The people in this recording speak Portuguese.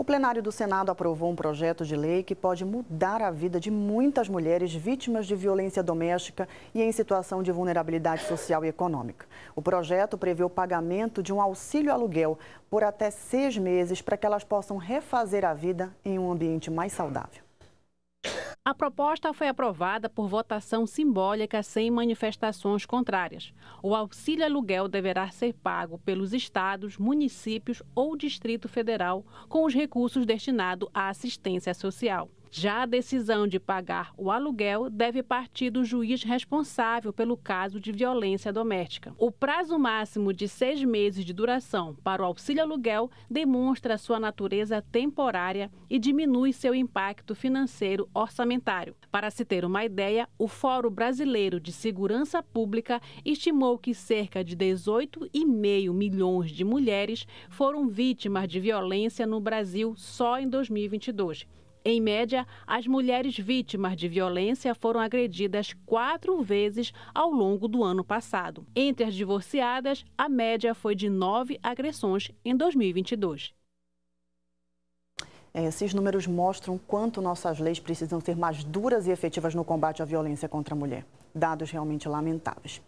O plenário do Senado aprovou um projeto de lei que pode mudar a vida de muitas mulheres vítimas de violência doméstica e em situação de vulnerabilidade social e econômica. O projeto prevê o pagamento de um auxílio aluguel por até seis meses para que elas possam refazer a vida em um ambiente mais saudável. A proposta foi aprovada por votação simbólica sem manifestações contrárias. O auxílio aluguel deverá ser pago pelos estados, municípios ou Distrito Federal com os recursos destinados à assistência social. Já a decisão de pagar o aluguel deve partir do juiz responsável pelo caso de violência doméstica. O prazo máximo de seis meses de duração para o auxílio aluguel demonstra sua natureza temporária e diminui seu impacto financeiro orçamentário. Para se ter uma ideia, o Fórum Brasileiro de Segurança Pública estimou que cerca de 18,5 milhões de mulheres foram vítimas de violência no Brasil só em 2022. Em média, as mulheres vítimas de violência foram agredidas quatro vezes ao longo do ano passado. Entre as divorciadas, a média foi de nove agressões em 2022. É, esses números mostram quanto nossas leis precisam ser mais duras e efetivas no combate à violência contra a mulher. Dados realmente lamentáveis.